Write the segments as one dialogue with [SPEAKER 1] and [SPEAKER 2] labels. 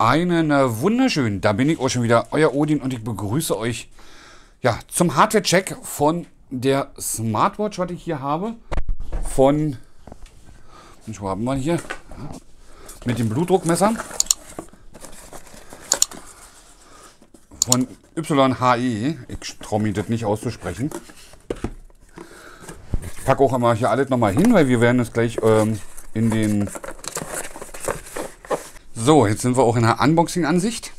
[SPEAKER 1] Einen äh, wunderschönen, da bin ich auch schon wieder, euer Odin und ich begrüße euch ja, zum Hardware-Check von der Smartwatch, was ich hier habe. Von, Mensch, wo haben wir hier? Mit dem Blutdruckmesser. Von YHE. Ich traue mich das nicht auszusprechen. Ich packe auch immer hier alles nochmal hin, weil wir werden es gleich ähm, in den so, jetzt sind wir auch in der Unboxing-Ansicht.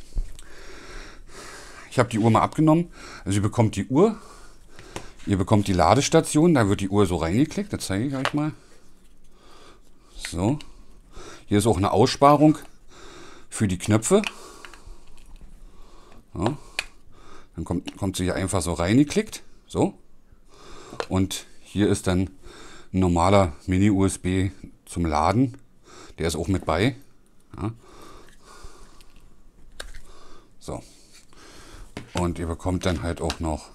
[SPEAKER 1] Ich habe die Uhr mal abgenommen. Also ihr bekommt die Uhr, ihr bekommt die Ladestation, da wird die Uhr so reingeklickt, das zeige ich euch mal. So, hier ist auch eine Aussparung für die Knöpfe. So. Dann kommt, kommt sie hier einfach so reingeklickt. So. Und hier ist dann ein normaler Mini-USB zum Laden. Der ist auch mit bei. Ja. So. Und ihr bekommt dann halt auch noch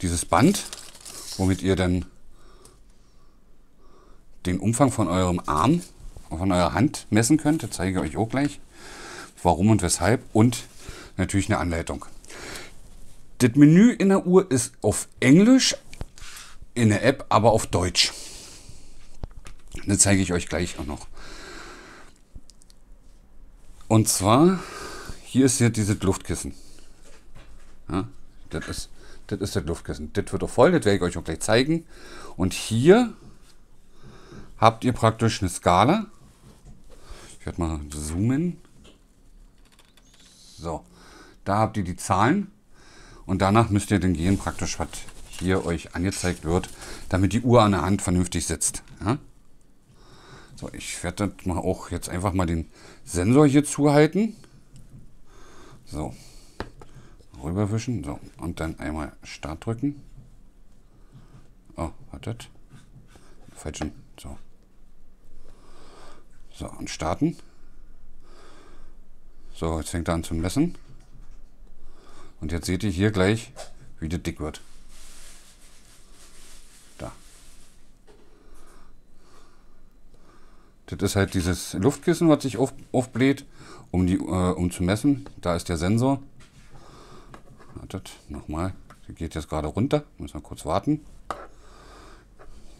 [SPEAKER 1] dieses Band, womit ihr dann den Umfang von eurem Arm, von eurer Hand messen könnt. Das zeige ich euch auch gleich, warum und weshalb. Und natürlich eine Anleitung. Das Menü in der Uhr ist auf Englisch, in der App aber auf Deutsch. Das zeige ich euch gleich auch noch. Und zwar hier ist jetzt dieses Luftkissen. Ja, das ist das ist das Luftkissen. Das wird auch voll, das werde ich euch auch gleich zeigen. Und hier habt ihr praktisch eine Skala. Ich werde mal zoomen. So, da habt ihr die Zahlen. Und danach müsst ihr dann gehen, praktisch, was hier euch angezeigt wird, damit die Uhr an der Hand vernünftig sitzt. Ja? So, ich werde das mal auch jetzt einfach mal den Sensor hier zuhalten. So. Rüberwischen. So. Und dann einmal Start drücken. Oh, wartet. Falschen. So. So, und starten. So, jetzt fängt er an zu messen. Und jetzt seht ihr hier gleich, wie das dick wird. Das ist halt dieses Luftkissen, was sich auf, aufbläht, um, die, äh, um zu messen. Da ist der Sensor. Wartet, nochmal. Der geht jetzt gerade runter. Muss mal kurz warten.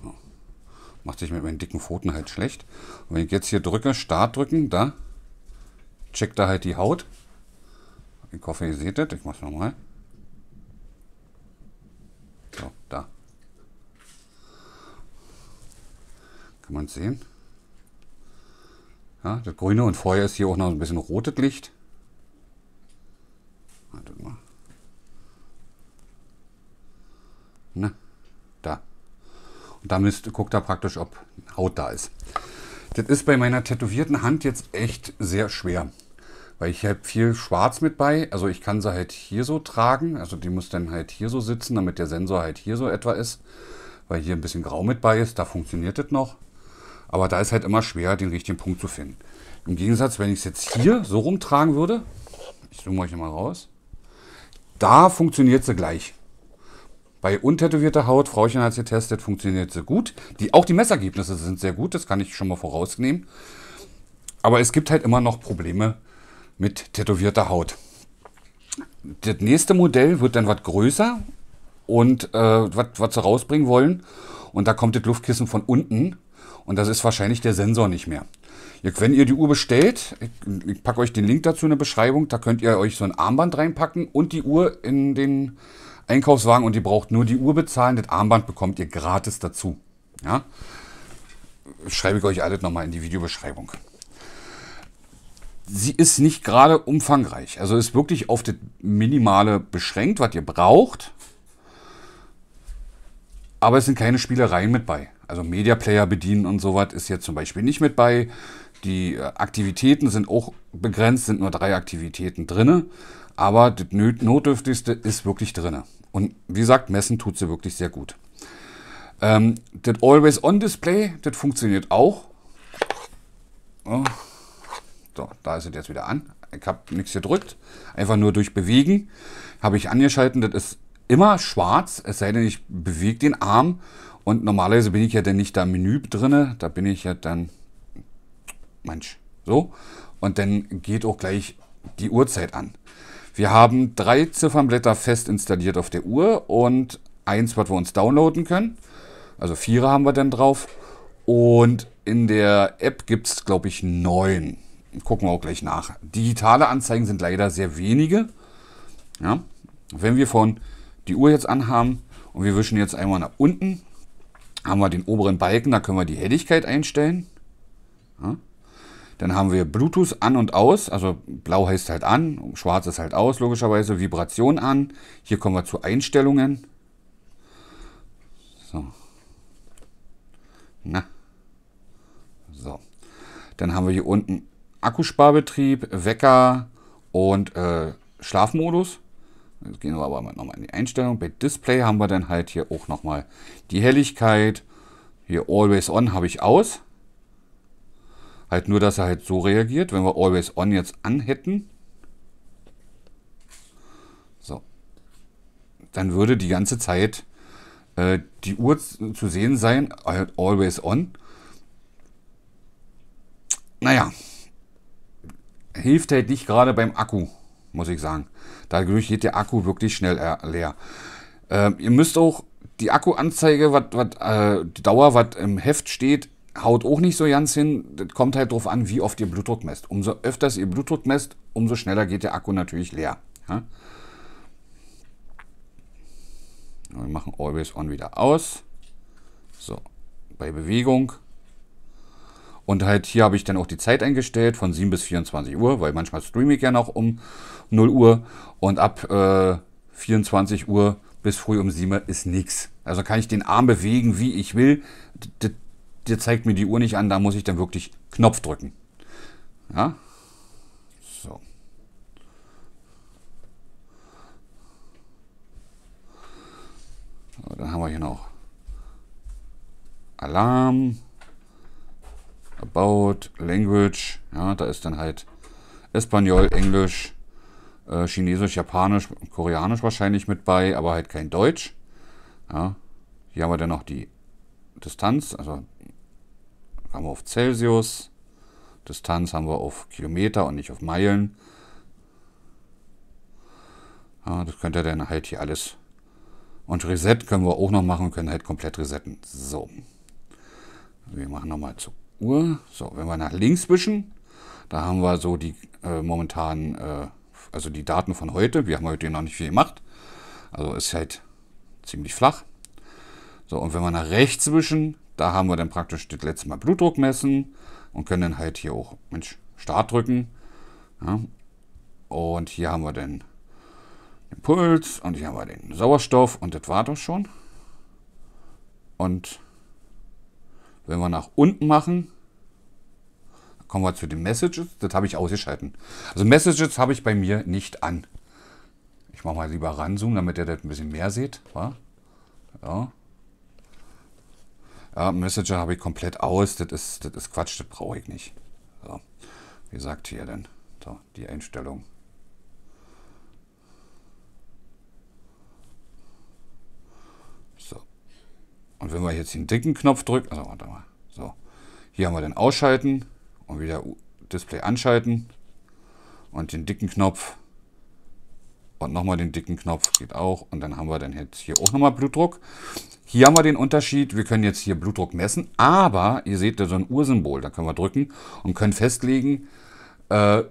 [SPEAKER 1] So. Macht sich mit meinen dicken Pfoten halt schlecht. Und wenn ich jetzt hier drücke, Start drücken, da checkt er halt die Haut. Ich hoffe, ihr seht das. Ich mach's nochmal. So, da. Kann man sehen? Ja, das grüne und vorher ist hier auch noch ein bisschen rotes Licht. Wartet mal. Na, da. Und da müsst, guckt er praktisch, ob Haut da ist. Das ist bei meiner tätowierten Hand jetzt echt sehr schwer. Weil ich habe viel Schwarz mit bei. Also ich kann sie halt hier so tragen. Also die muss dann halt hier so sitzen, damit der Sensor halt hier so etwa ist. Weil hier ein bisschen Grau mit bei ist. Da funktioniert das noch. Aber da ist halt immer schwer, den richtigen Punkt zu finden. Im Gegensatz, wenn ich es jetzt hier so rumtragen würde, ich zoome euch mal raus, da funktioniert sie gleich. Bei untätowierter Haut, Frauchen hat es getestet, funktioniert sie gut. Die, auch die Messergebnisse sind sehr gut, das kann ich schon mal vorausnehmen. Aber es gibt halt immer noch Probleme mit tätowierter Haut. Das nächste Modell wird dann was größer und äh, was sie rausbringen wollen. Und da kommt das Luftkissen von unten und das ist wahrscheinlich der Sensor nicht mehr. Wenn ihr die Uhr bestellt, ich packe euch den Link dazu in der Beschreibung, da könnt ihr euch so ein Armband reinpacken und die Uhr in den Einkaufswagen und ihr braucht nur die Uhr bezahlen, das Armband bekommt ihr gratis dazu. Ja? Schreibe ich euch alles nochmal in die Videobeschreibung. Sie ist nicht gerade umfangreich, also ist wirklich auf das Minimale beschränkt, was ihr braucht. Aber es sind keine Spielereien mit bei. Also Media Player bedienen und sowas ist jetzt zum Beispiel nicht mit bei. Die äh, Aktivitäten sind auch begrenzt, sind nur drei Aktivitäten drin. Aber das Notdürftigste ist wirklich drin. Und wie gesagt, messen tut sie wirklich sehr gut. Ähm, das Always-On-Display, das funktioniert auch. Oh. So, da ist es jetzt wieder an. Ich habe nichts gedrückt. Einfach nur durch Bewegen habe ich angeschalten. Das ist immer schwarz, es sei denn, ich bewege den Arm und normalerweise bin ich ja dann nicht da im Menü drinne, da bin ich ja dann, Mensch, so. Und dann geht auch gleich die Uhrzeit an. Wir haben drei Ziffernblätter fest installiert auf der Uhr und eins, was wir uns downloaden können. Also vier haben wir dann drauf. Und in der App gibt es, glaube ich, neun. Gucken wir auch gleich nach. Digitale Anzeigen sind leider sehr wenige. Ja. Wenn wir von die Uhr jetzt anhaben und wir wischen jetzt einmal nach unten, haben wir den oberen Balken, da können wir die Helligkeit einstellen. Ja. Dann haben wir Bluetooth an und aus, also blau heißt halt an, schwarz ist halt aus, logischerweise. Vibration an. Hier kommen wir zu Einstellungen. So. Na. So. Dann haben wir hier unten Akkusparbetrieb, Wecker und äh, Schlafmodus. Jetzt gehen wir aber nochmal in die Einstellung. Bei Display haben wir dann halt hier auch nochmal die Helligkeit. Hier Always On habe ich aus. Halt nur, dass er halt so reagiert, wenn wir Always On jetzt an hätten. So. Dann würde die ganze Zeit äh, die Uhr zu sehen sein. Halt Always On. Naja. Hilft halt nicht gerade beim Akku muss ich sagen. Dadurch geht der Akku wirklich schnell äh, leer. Ähm, ihr müsst auch die Akkuanzeige, wat, wat, äh, die Dauer, was im Heft steht, haut auch nicht so ganz hin. Das kommt halt darauf an, wie oft ihr Blutdruck messt. Umso öfters ihr Blutdruck messt, umso schneller geht der Akku natürlich leer. Ja? Wir machen Always On wieder aus. So, bei Bewegung und halt hier habe ich dann auch die Zeit eingestellt von 7 bis 24 Uhr, weil manchmal streame ich ja noch um 0 Uhr. Und ab äh, 24 Uhr bis früh um 7 Uhr ist nichts. Also kann ich den Arm bewegen, wie ich will. Der zeigt mir die Uhr nicht an, da muss ich dann wirklich Knopf drücken. Ja? So. so dann haben wir hier noch Alarm. About, Language, ja, da ist dann halt Espanol, Englisch, äh, Chinesisch, Japanisch, Koreanisch wahrscheinlich mit bei, aber halt kein Deutsch. Ja. Hier haben wir dann noch die Distanz, also haben wir auf Celsius, Distanz haben wir auf Kilometer und nicht auf Meilen. Ja, das könnt ihr dann halt hier alles. Und Reset können wir auch noch machen, können halt komplett resetten. So. Wir machen nochmal zu Uhr. So, wenn wir nach links wischen, da haben wir so die äh, momentanen, äh, also die Daten von heute. Wir haben heute noch nicht viel gemacht. Also ist halt ziemlich flach. So, und wenn wir nach rechts wischen, da haben wir dann praktisch das letzte Mal Blutdruck messen und können dann halt hier auch, Mensch, Start drücken. Ja. Und hier haben wir dann den Puls und hier haben wir den Sauerstoff und das war doch schon. Und wenn wir nach unten machen, kommen wir zu den Messages. Das habe ich ausgeschalten. Also Messages habe ich bei mir nicht an. Ich mache mal lieber ranzoomen, damit ihr das ein bisschen mehr seht. Wa? Ja. ja. Messenger habe ich komplett aus. Das ist, das ist Quatsch, das brauche ich nicht. So. Wie sagt hier denn so, die Einstellung. Und wenn wir jetzt den dicken Knopf drücken, also warte mal, so, hier haben wir dann Ausschalten und wieder Display anschalten und den dicken Knopf und nochmal den dicken Knopf geht auch und dann haben wir dann jetzt hier auch nochmal Blutdruck. Hier haben wir den Unterschied, wir können jetzt hier Blutdruck messen, aber ihr seht da so ein Uhrsymbol, da können wir drücken und können festlegen, äh,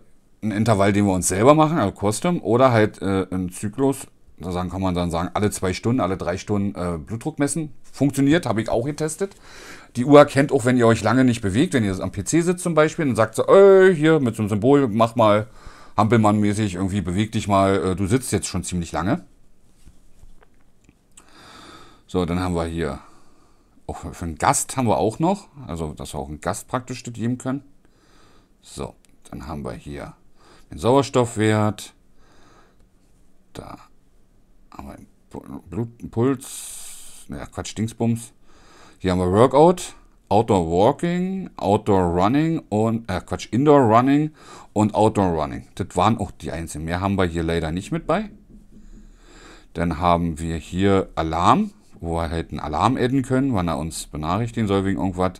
[SPEAKER 1] ein Intervall, den wir uns selber machen, also Custom, oder halt äh, ein Zyklus, da sagen, kann man dann sagen, alle zwei Stunden, alle drei Stunden äh, Blutdruck messen. Funktioniert, habe ich auch getestet. Die Uhr erkennt auch, wenn ihr euch lange nicht bewegt, wenn ihr am PC sitzt zum Beispiel, und sagt so, ey, hier mit so einem Symbol, mach mal Hampelmann-mäßig, irgendwie beweg dich mal, äh, du sitzt jetzt schon ziemlich lange. So, dann haben wir hier, auch oh, für einen Gast haben wir auch noch, also dass wir auch einen Gast praktisch studieren können. So, dann haben wir hier den Sauerstoffwert. Da aber Blut, Puls, naja, Quatsch, Dingsbums. Hier haben wir Workout, Outdoor Walking, Outdoor Running und, äh, Quatsch, Indoor Running und Outdoor Running. Das waren auch die einzigen. Mehr haben wir hier leider nicht mit bei. Dann haben wir hier Alarm, wo wir halt einen Alarm adden können, wann er uns benachrichtigen soll wegen irgendwas.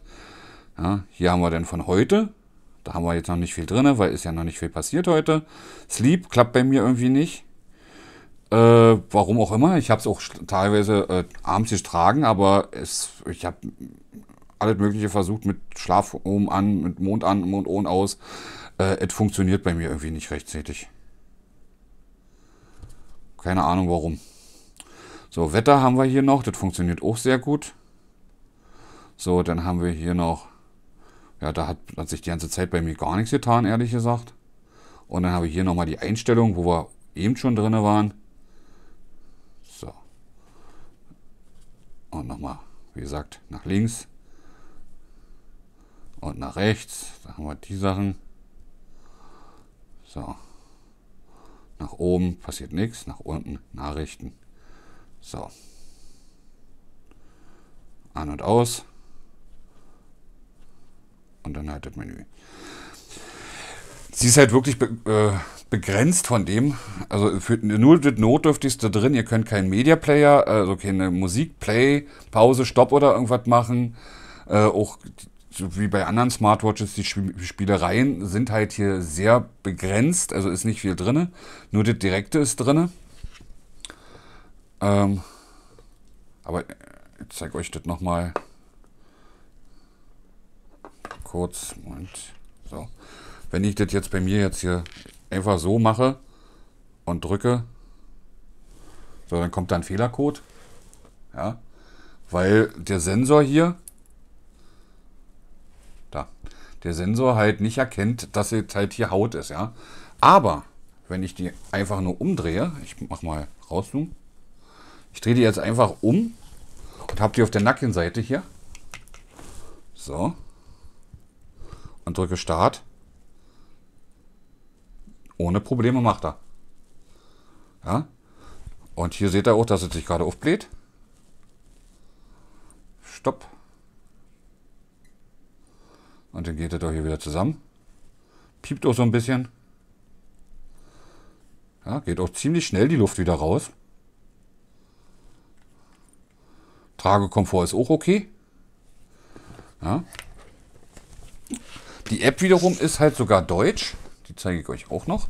[SPEAKER 1] Ja, hier haben wir dann von heute. Da haben wir jetzt noch nicht viel drin, weil ist ja noch nicht viel passiert heute. Sleep klappt bei mir irgendwie nicht. Äh, warum auch immer. Ich habe es auch teilweise äh, abends getragen, aber es, ich habe alles Mögliche versucht mit Schlaf oben an, mit Mond an, Mond ohne aus. Äh, es funktioniert bei mir irgendwie nicht rechtzeitig. Keine Ahnung warum. So, Wetter haben wir hier noch. Das funktioniert auch sehr gut. So, dann haben wir hier noch... Ja, da hat, hat sich die ganze Zeit bei mir gar nichts getan, ehrlich gesagt. Und dann habe ich hier nochmal die Einstellung, wo wir eben schon drin waren. Und nochmal, wie gesagt, nach links und nach rechts. Da haben wir die Sachen. So. Nach oben passiert nichts, nach unten Nachrichten. So. An und aus. Und dann halt das Menü. Sie ist halt wirklich be äh, begrenzt von dem. Also für, nur das Notdürftigste drin. Ihr könnt keinen Media Player, also keine Musik, Play, Pause, Stopp oder irgendwas machen. Äh, auch so wie bei anderen Smartwatches, die Spielereien sind halt hier sehr begrenzt, also ist nicht viel drin. Nur das Direkte ist drin. Ähm, aber äh, ich zeige euch das nochmal kurz. Moment. So. Wenn ich das jetzt bei mir jetzt hier einfach so mache und drücke, so, dann kommt da ein Fehlercode. Ja, weil der Sensor hier, da, der Sensor halt nicht erkennt, dass jetzt halt hier Haut ist, ja. Aber wenn ich die einfach nur umdrehe, ich mach mal rauszoomen, ich drehe die jetzt einfach um und habe die auf der Nackenseite hier. So. Und drücke Start. Ohne Probleme macht er. Ja? Und hier seht ihr auch, dass es sich gerade aufbläht. Stopp. Und dann geht es doch hier wieder zusammen. Piept auch so ein bisschen. Ja, geht auch ziemlich schnell die Luft wieder raus. Tragekomfort ist auch okay. Ja. Die App wiederum ist halt sogar deutsch. Die zeige ich euch auch noch.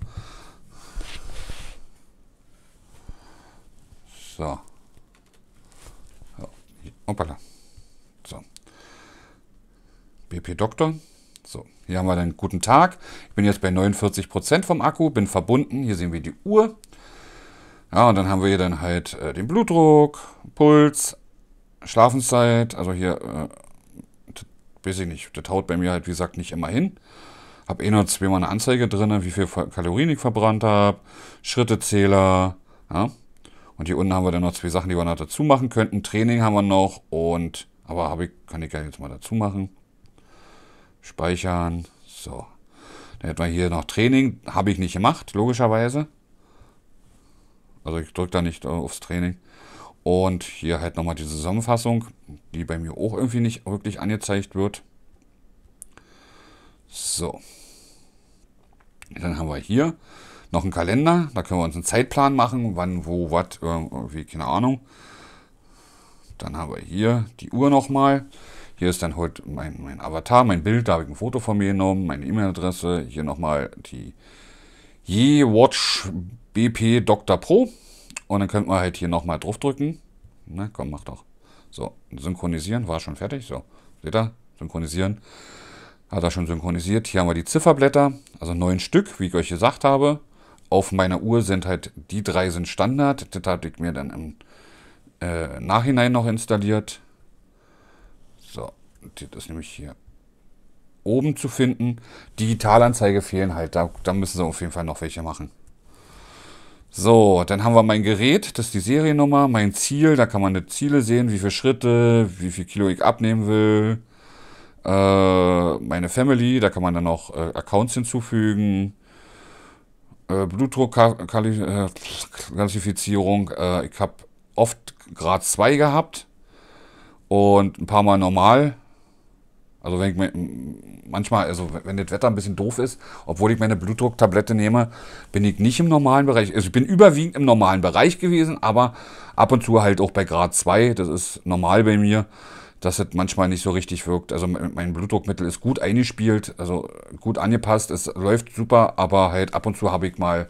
[SPEAKER 1] So. hoppala. So. BP Doktor. So, hier haben wir dann guten Tag. Ich bin jetzt bei 49% vom Akku, bin verbunden. Hier sehen wir die Uhr. Ja, und dann haben wir hier dann halt äh, den Blutdruck, Puls, Schlafenszeit. Also hier, äh, das, weiß ich nicht, das haut bei mir halt wie gesagt nicht immer hin. Habe eh noch zweimal eine Anzeige drin, wie viel Kalorien ich verbrannt habe, Schrittezähler. Ja? Und hier unten haben wir dann noch zwei Sachen, die wir noch dazu machen könnten. Training haben wir noch und, aber habe ich, kann ich ja jetzt mal dazu machen. Speichern. So. Dann hätten wir hier noch Training. Habe ich nicht gemacht, logischerweise. Also ich drücke da nicht äh, aufs Training. Und hier halt nochmal die Zusammenfassung, die bei mir auch irgendwie nicht wirklich angezeigt wird. So. Dann haben wir hier noch einen Kalender. Da können wir uns einen Zeitplan machen, wann, wo, was, irgendwie, keine Ahnung. Dann haben wir hier die Uhr nochmal. Hier ist dann heute mein, mein Avatar, mein Bild. Da habe ich ein Foto von mir genommen, meine E-Mail-Adresse. Hier nochmal die Ye-Watch BP Dr. Pro. Und dann könnten wir halt hier nochmal draufdrücken. Na komm, mach doch. So, synchronisieren, war schon fertig. So, seht ihr? Synchronisieren. Hat er schon synchronisiert. Hier haben wir die Zifferblätter, also neun Stück, wie ich euch gesagt habe. Auf meiner Uhr sind halt die drei sind Standard. Das habe ich mir dann im äh, Nachhinein noch installiert. So, das ist nämlich hier oben zu finden. Digitalanzeige fehlen halt, da, da müssen sie auf jeden Fall noch welche machen. So, dann haben wir mein Gerät, das ist die Seriennummer, mein Ziel, da kann man die Ziele sehen, wie viele Schritte, wie viel Kilo ich abnehmen will, äh, meine Family, da kann man dann noch äh, Accounts hinzufügen. Äh, Blutdruckklassifizierung. Äh, äh, ich habe oft Grad 2 gehabt und ein paar Mal normal. Also wenn ich mir, manchmal, also wenn das Wetter ein bisschen doof ist, obwohl ich meine Blutdrucktablette nehme, bin ich nicht im normalen Bereich. Also ich bin überwiegend im normalen Bereich gewesen, aber ab und zu halt auch bei Grad 2, das ist normal bei mir dass es manchmal nicht so richtig wirkt. Also mein Blutdruckmittel ist gut eingespielt, also gut angepasst, es läuft super, aber halt ab und zu habe ich mal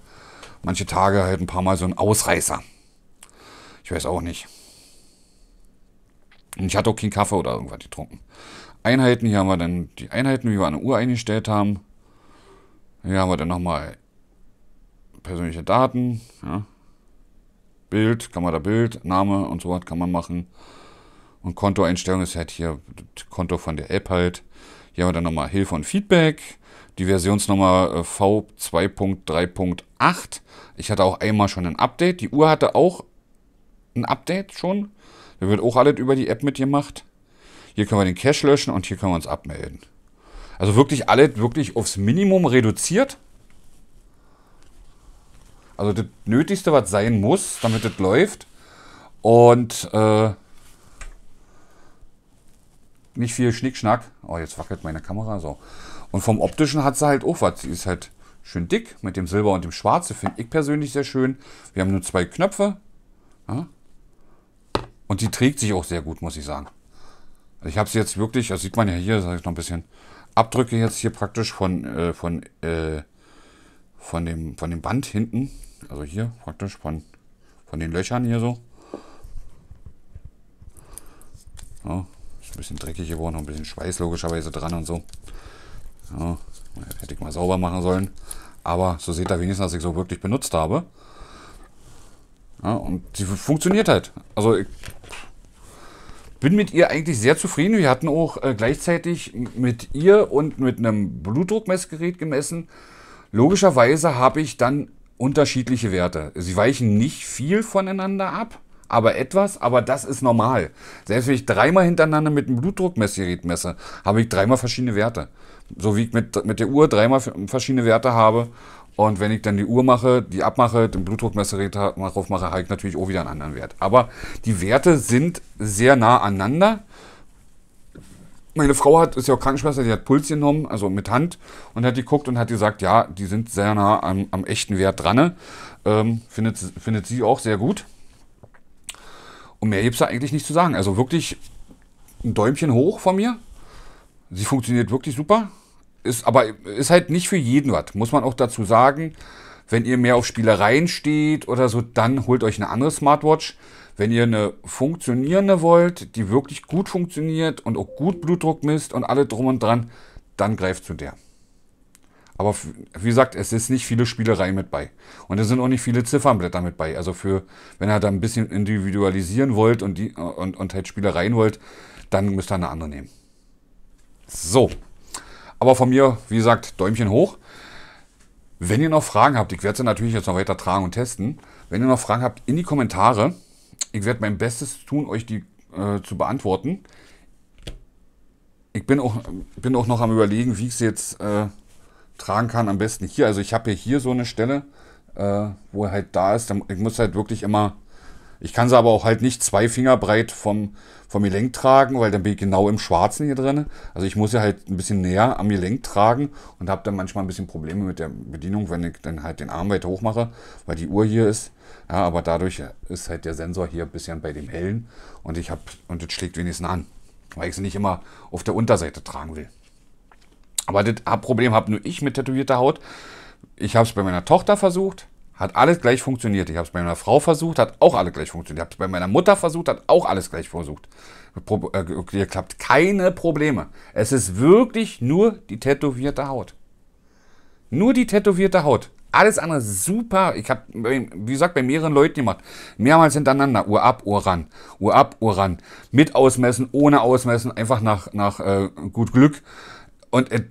[SPEAKER 1] manche Tage halt ein paar Mal so einen Ausreißer. Ich weiß auch nicht. Und ich hatte auch keinen Kaffee oder irgendwas getrunken. Einheiten, hier haben wir dann die Einheiten, wie wir an der Uhr eingestellt haben. Hier haben wir dann nochmal persönliche Daten. Ja. Bild, kann man da Bild, Name und so was kann man machen. Und Kontoeinstellung ist halt hier das Konto von der App halt. Hier haben wir dann nochmal Hilfe und Feedback. Die Versionsnummer äh, V2.3.8. Ich hatte auch einmal schon ein Update. Die Uhr hatte auch ein Update schon. Da wird auch alles über die App mitgemacht. Hier können wir den Cache löschen und hier können wir uns abmelden. Also wirklich alles wirklich aufs Minimum reduziert. Also das Nötigste, was sein muss, damit das läuft. Und äh, nicht viel Schnickschnack. Oh, jetzt wackelt meine Kamera so. Und vom Optischen hat sie halt auch was. Sie ist halt schön dick mit dem Silber und dem Schwarz. finde ich persönlich sehr schön. Wir haben nur zwei Knöpfe. Ja. Und die trägt sich auch sehr gut, muss ich sagen. Also ich habe sie jetzt wirklich, das sieht man ja hier, sage ich noch ein bisschen, Abdrücke jetzt hier praktisch von, äh, von, äh, von, dem, von dem Band hinten. Also hier praktisch von, von den Löchern hier so. Ja. Ein bisschen dreckig geworden, noch ein bisschen Schweiß logischerweise dran und so. Ja, hätte ich mal sauber machen sollen. Aber so seht ihr wenigstens, dass ich so wirklich benutzt habe. Ja, und sie funktioniert halt. Also ich bin mit ihr eigentlich sehr zufrieden. Wir hatten auch äh, gleichzeitig mit ihr und mit einem Blutdruckmessgerät gemessen. Logischerweise habe ich dann unterschiedliche Werte. Sie weichen nicht viel voneinander ab, aber etwas, aber das ist normal. Selbst wenn ich dreimal hintereinander mit dem Blutdruckmessgerät messe, habe ich dreimal verschiedene Werte. So wie ich mit, mit der Uhr dreimal verschiedene Werte habe. Und wenn ich dann die Uhr mache, die abmache, den Blutdruckmessgerät drauf mache, habe ich natürlich auch wieder einen anderen Wert. Aber die Werte sind sehr nah aneinander. Meine Frau hat, ist ja auch Krankenschwester, die hat Puls genommen, also mit Hand, und hat die geguckt und hat gesagt, ja, die sind sehr nah am, am echten Wert dran. Ähm, findet, findet sie auch sehr gut. Und mehr gibt es da eigentlich nicht zu sagen. Also wirklich ein Däumchen hoch von mir. Sie funktioniert wirklich super. Ist, aber ist halt nicht für jeden was, muss man auch dazu sagen. Wenn ihr mehr auf Spielereien steht oder so, dann holt euch eine andere Smartwatch. Wenn ihr eine funktionierende wollt, die wirklich gut funktioniert und auch gut Blutdruck misst und alle drum und dran, dann greift zu der. Aber wie gesagt, es ist nicht viele Spielerei mit bei. Und es sind auch nicht viele Ziffernblätter mit bei. Also für, wenn ihr da ein bisschen individualisieren wollt und, die, und, und halt Spielereien wollt, dann müsst ihr eine andere nehmen. So. Aber von mir, wie gesagt, Däumchen hoch. Wenn ihr noch Fragen habt, ich werde sie natürlich jetzt noch weiter tragen und testen. Wenn ihr noch Fragen habt, in die Kommentare. Ich werde mein Bestes tun, euch die äh, zu beantworten. Ich bin auch, bin auch noch am überlegen, wie ich es jetzt... Äh, tragen kann, am besten hier. Also ich habe hier, hier so eine Stelle, äh, wo er halt da ist. Ich muss halt wirklich immer, ich kann sie aber auch halt nicht zwei Finger breit vom, vom Gelenk tragen, weil dann bin ich genau im Schwarzen hier drin. Also ich muss sie halt ein bisschen näher am Gelenk tragen und habe dann manchmal ein bisschen Probleme mit der Bedienung, wenn ich dann halt den Arm weiter hoch mache, weil die Uhr hier ist. Ja, aber dadurch ist halt der Sensor hier ein bisschen bei dem hellen und ich habe, und das schlägt wenigstens an, weil ich sie nicht immer auf der Unterseite tragen will. Aber das Problem habe nur ich mit tätowierter Haut. Ich habe es bei meiner Tochter versucht, hat alles gleich funktioniert. Ich habe es bei meiner Frau versucht, hat auch alles gleich funktioniert. Ich habe es bei meiner Mutter versucht, hat auch alles gleich versucht. Pro, äh, klappt Keine Probleme. Es ist wirklich nur die tätowierte Haut. Nur die tätowierte Haut. Alles andere super. Ich habe, wie gesagt, bei mehreren Leuten gemacht. Mehrmals hintereinander. Uhr ab, Uhr ran. Uhr ab, Uhr ran. Mit ausmessen, ohne ausmessen. Einfach nach, nach äh, gut Glück. Und äh,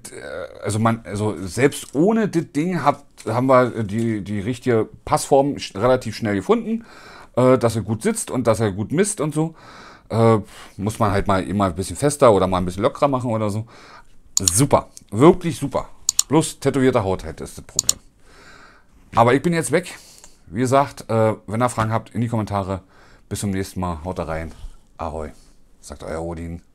[SPEAKER 1] also man, also selbst ohne das Ding hab, haben wir die, die richtige Passform sch relativ schnell gefunden, äh, dass er gut sitzt und dass er gut misst und so. Äh, muss man halt mal immer ein bisschen fester oder mal ein bisschen lockerer machen oder so. Super, wirklich super. Bloß tätowierte Haut halt ist das Problem. Aber ich bin jetzt weg. Wie gesagt, äh, wenn ihr Fragen habt, in die Kommentare. Bis zum nächsten Mal. Haut rein. Ahoi. Sagt euer Odin.